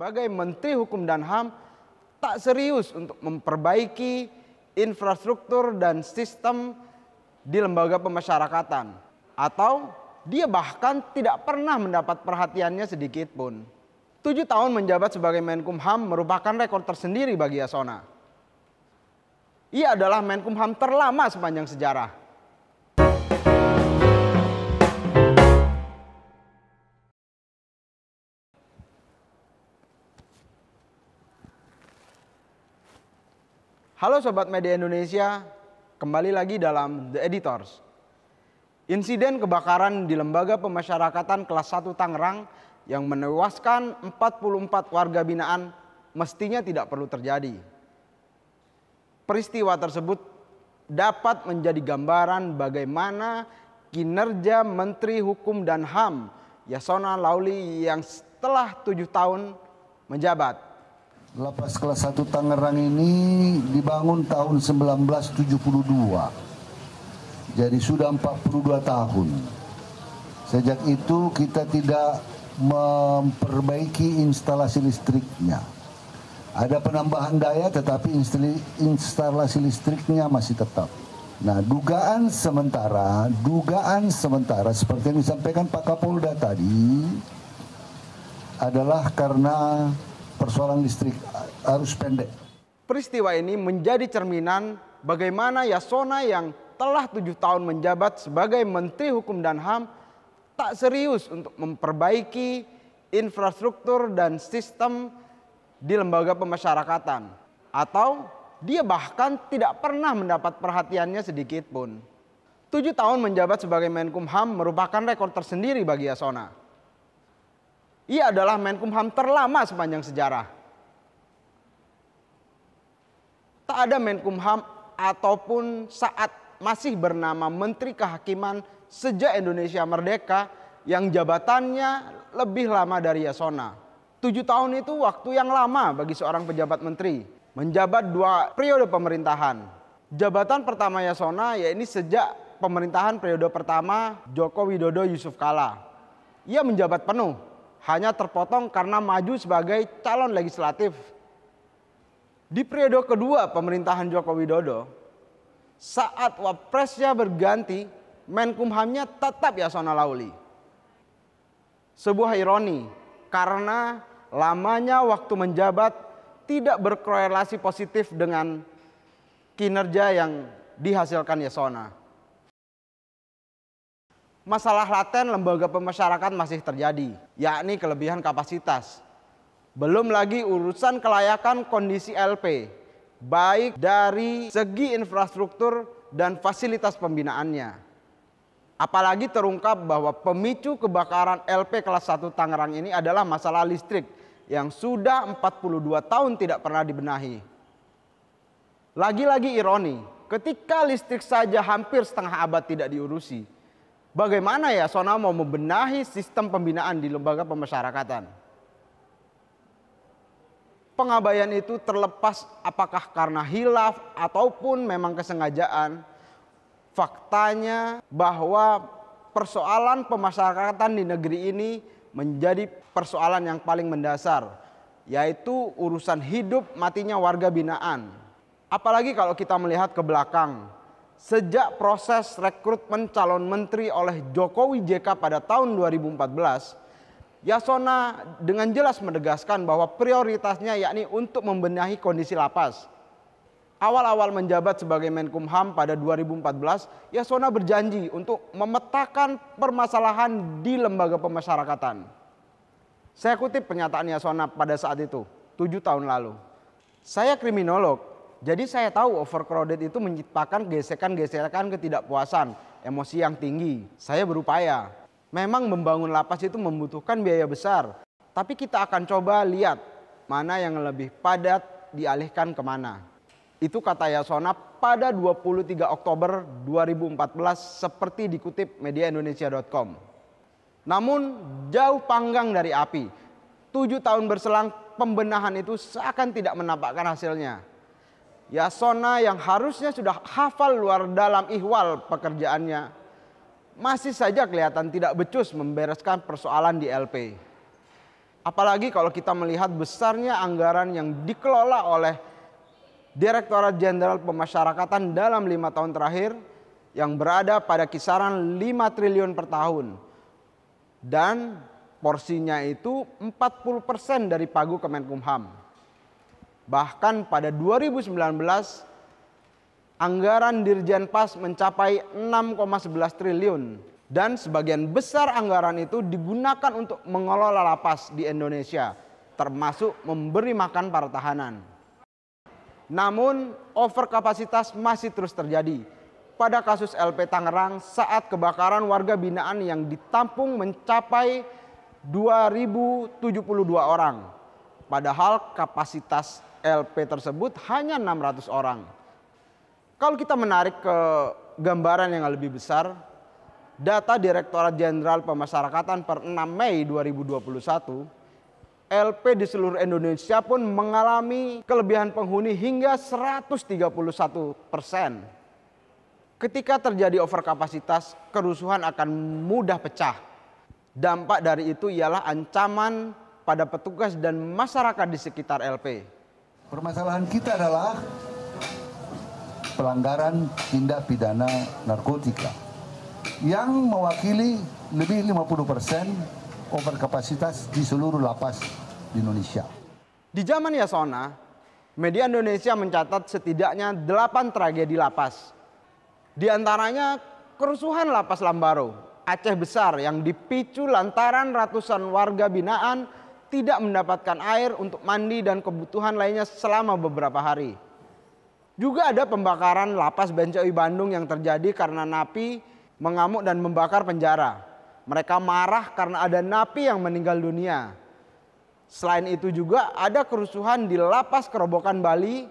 sebagai Menteri Hukum dan HAM tak serius untuk memperbaiki infrastruktur dan sistem di lembaga pemasyarakatan atau dia bahkan tidak pernah mendapat perhatiannya sedikit pun. Tujuh tahun menjabat sebagai Menkumham merupakan rekor tersendiri bagi Yasona. Ia adalah Menkumham terlama sepanjang sejarah. Halo Sobat Media Indonesia, kembali lagi dalam The Editors. Insiden kebakaran di Lembaga Pemasyarakatan Kelas 1 Tangerang yang menewaskan 44 warga binaan mestinya tidak perlu terjadi. Peristiwa tersebut dapat menjadi gambaran bagaimana kinerja Menteri Hukum dan HAM Yasona Lauli yang setelah tujuh tahun menjabat Lapas kelas 1 Tangerang ini dibangun tahun 1972. Jadi sudah 42 tahun. Sejak itu kita tidak memperbaiki instalasi listriknya. Ada penambahan daya tetapi instalasi listriknya masih tetap. Nah, dugaan sementara, dugaan sementara seperti yang disampaikan Pak Kapolda tadi adalah karena persoalan listrik arus pendek. Peristiwa ini menjadi cerminan bagaimana Yasona yang telah tujuh tahun menjabat sebagai Menteri Hukum dan HAM tak serius untuk memperbaiki infrastruktur dan sistem di lembaga pemasyarakatan. Atau dia bahkan tidak pernah mendapat perhatiannya sedikit pun. Tujuh tahun menjabat sebagai Menkumham merupakan rekor tersendiri bagi Yasona. Ia adalah Menkumham terlama sepanjang sejarah. Tak ada Menkumham ataupun saat masih bernama Menteri Kehakiman sejak Indonesia merdeka yang jabatannya lebih lama dari Yasona. Tujuh tahun itu waktu yang lama bagi seorang pejabat menteri. Menjabat dua periode pemerintahan. Jabatan pertama Yasona yaitu sejak pemerintahan periode pertama Joko Widodo Yusuf Kala. Ia menjabat penuh hanya terpotong karena maju sebagai calon legislatif. Di periode kedua pemerintahan Joko Widodo, saat wapresnya berganti, Menkumhamnya tetap Yasona Lauli. Sebuah ironi karena lamanya waktu menjabat tidak berkorelasi positif dengan kinerja yang dihasilkan Yasona. Masalah laten lembaga pemasyarakatan masih terjadi yakni kelebihan kapasitas. Belum lagi urusan kelayakan kondisi LP, baik dari segi infrastruktur dan fasilitas pembinaannya. Apalagi terungkap bahwa pemicu kebakaran LP kelas 1 Tangerang ini adalah masalah listrik yang sudah 42 tahun tidak pernah dibenahi. Lagi-lagi ironi, ketika listrik saja hampir setengah abad tidak diurusi, Bagaimana ya Sona mau membenahi sistem pembinaan di lembaga pemasyarakatan? Pengabaian itu terlepas apakah karena hilaf ataupun memang kesengajaan. Faktanya bahwa persoalan pemasyarakatan di negeri ini menjadi persoalan yang paling mendasar, yaitu urusan hidup matinya warga binaan. Apalagi kalau kita melihat ke belakang, sejak proses rekrutmen calon menteri oleh Jokowi JK pada tahun 2014, Yasona dengan jelas menegaskan bahwa prioritasnya yakni untuk membenahi kondisi lapas. Awal-awal menjabat sebagai Menkumham pada 2014, Yasona berjanji untuk memetakan permasalahan di lembaga pemasyarakatan. Saya kutip pernyataan Yasona pada saat itu, tujuh tahun lalu. Saya kriminolog, jadi saya tahu overcrowded itu menciptakan gesekan-gesekan ketidakpuasan, emosi yang tinggi. Saya berupaya. Memang membangun lapas itu membutuhkan biaya besar, tapi kita akan coba lihat mana yang lebih padat dialihkan kemana. Itu kata Yasona pada 23 Oktober 2014 seperti dikutip mediaindonesia.com. Namun jauh panggang dari api. Tujuh tahun berselang pembenahan itu seakan tidak menampakkan hasilnya. Yasona yang harusnya sudah hafal luar dalam ihwal pekerjaannya masih saja kelihatan tidak becus membereskan persoalan di LP. Apalagi kalau kita melihat besarnya anggaran yang dikelola oleh Direktorat Jenderal Pemasyarakatan dalam lima tahun terakhir yang berada pada kisaran 5 triliun per tahun. Dan porsinya itu 40% dari pagu Kemenkumham. Bahkan pada 2019 anggaran Dirjen PAS mencapai 6,11 triliun dan sebagian besar anggaran itu digunakan untuk mengelola lapas di Indonesia, termasuk memberi makan para tahanan. Namun, overkapasitas masih terus terjadi. Pada kasus LP Tangerang, saat kebakaran warga binaan yang ditampung mencapai 2072 orang. Padahal kapasitas LP tersebut hanya 600 orang. Kalau kita menarik ke gambaran yang lebih besar, data Direktorat Jenderal Pemasyarakatan per 6 Mei 2021, LP di seluruh Indonesia pun mengalami kelebihan penghuni hingga 131 persen. Ketika terjadi overkapasitas, kerusuhan akan mudah pecah. Dampak dari itu ialah ancaman pada petugas dan masyarakat di sekitar LP. Permasalahan kita adalah pelanggaran tindak pidana narkotika yang mewakili lebih 50 persen overkapasitas di seluruh lapas di Indonesia. Di zaman Yasona, media Indonesia mencatat setidaknya 8 tragedi lapas. Di antaranya kerusuhan lapas Lambaro, Aceh Besar yang dipicu lantaran ratusan warga binaan tidak mendapatkan air untuk mandi dan kebutuhan lainnya selama beberapa hari. Juga ada pembakaran lapas Bencawi Bandung yang terjadi karena napi mengamuk dan membakar penjara. Mereka marah karena ada napi yang meninggal dunia. Selain itu juga ada kerusuhan di lapas Kerobokan Bali,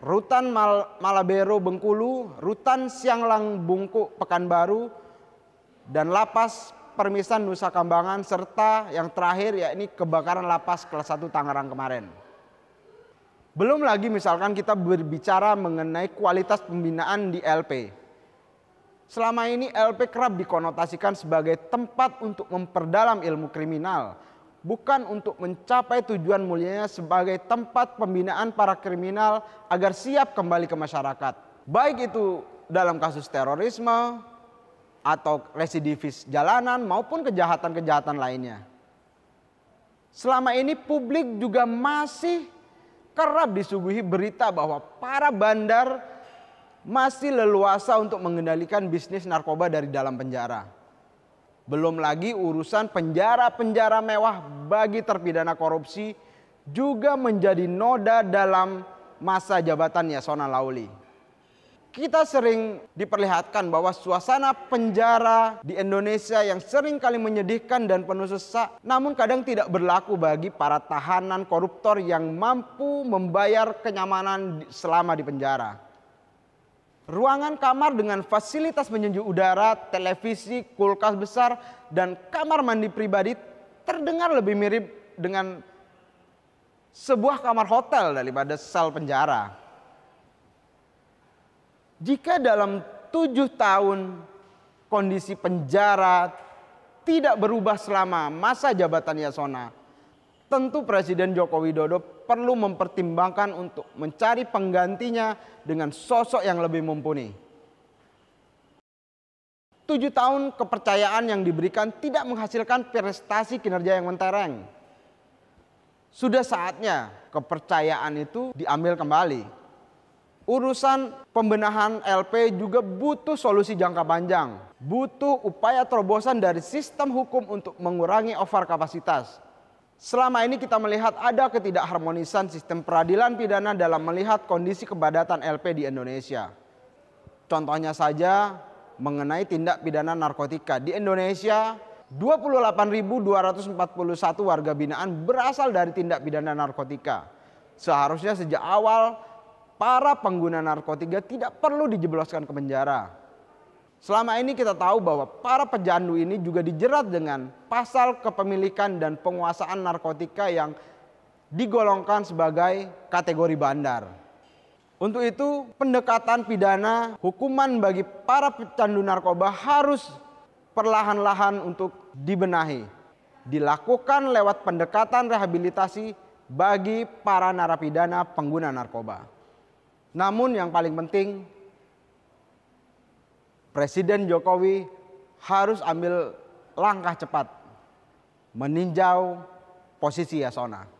Rutan Mal Malabero Bengkulu, Rutan Sianglang Bungkuk Pekanbaru, dan lapas permisan Nusa Kambangan, serta yang terakhir yakni kebakaran lapas kelas 1 Tangerang kemarin. Belum lagi misalkan kita berbicara mengenai kualitas pembinaan di LP. Selama ini LP kerap dikonotasikan sebagai tempat untuk memperdalam ilmu kriminal, bukan untuk mencapai tujuan mulianya sebagai tempat pembinaan para kriminal agar siap kembali ke masyarakat. Baik itu dalam kasus terorisme, atau residivis jalanan maupun kejahatan-kejahatan lainnya. Selama ini publik juga masih kerap disuguhi berita bahwa para bandar masih leluasa untuk mengendalikan bisnis narkoba dari dalam penjara. Belum lagi urusan penjara-penjara mewah bagi terpidana korupsi juga menjadi noda dalam masa jabatannya Yasona Lawli. Kita sering diperlihatkan bahwa suasana penjara di Indonesia yang sering kali menyedihkan dan penuh sesak, namun kadang tidak berlaku bagi para tahanan koruptor yang mampu membayar kenyamanan selama di penjara. Ruangan kamar dengan fasilitas penyejuk udara, televisi, kulkas besar, dan kamar mandi pribadi terdengar lebih mirip dengan sebuah kamar hotel daripada sel penjara. Jika dalam tujuh tahun kondisi penjara tidak berubah selama masa jabatan Yasona, tentu Presiden Joko Widodo perlu mempertimbangkan untuk mencari penggantinya dengan sosok yang lebih mumpuni. Tujuh tahun kepercayaan yang diberikan tidak menghasilkan prestasi kinerja yang mentereng. Sudah saatnya kepercayaan itu diambil kembali Urusan pembenahan LP juga butuh solusi jangka panjang. Butuh upaya terobosan dari sistem hukum untuk mengurangi overkapasitas. Selama ini kita melihat ada ketidakharmonisan sistem peradilan pidana dalam melihat kondisi kepadatan LP di Indonesia. Contohnya saja mengenai tindak pidana narkotika. Di Indonesia 28.241 warga binaan berasal dari tindak pidana narkotika. Seharusnya sejak awal para pengguna narkotika tidak perlu dijebloskan ke penjara. Selama ini kita tahu bahwa para pejandu ini juga dijerat dengan pasal kepemilikan dan penguasaan narkotika yang digolongkan sebagai kategori bandar. Untuk itu, pendekatan pidana hukuman bagi para pecandu narkoba harus perlahan-lahan untuk dibenahi. Dilakukan lewat pendekatan rehabilitasi bagi para narapidana pengguna narkoba. Namun yang paling penting Presiden Jokowi harus ambil langkah cepat meninjau posisi Yasona.